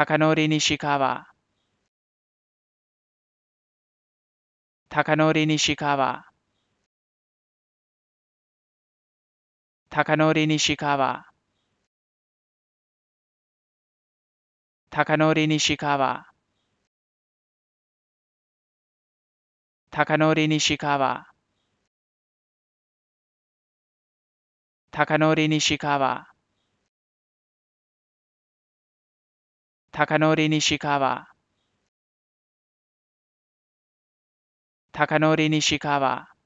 高典西川高典西川高典西川高西川高西川高西川高典西川高典西川